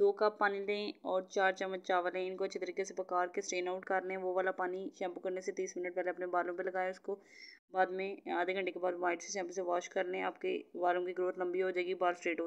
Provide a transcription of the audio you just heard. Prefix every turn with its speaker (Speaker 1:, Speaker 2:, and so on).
Speaker 1: दो कप पानी लें और चार चम्मच चावल लें इनको अच्छे तरीके से पका के स्ट्रेन आउट कर लें वो वाला पानी शैम्पू करने से तीस मिनट पहले अपने बालों पर लगाएं उसको बाद में आधे घंटे के बाद वाइट से शैम्पू से वॉश कर लें आपके बालों की ग्रोथ लंबी हो जाएगी बाल स्ट्रेट हो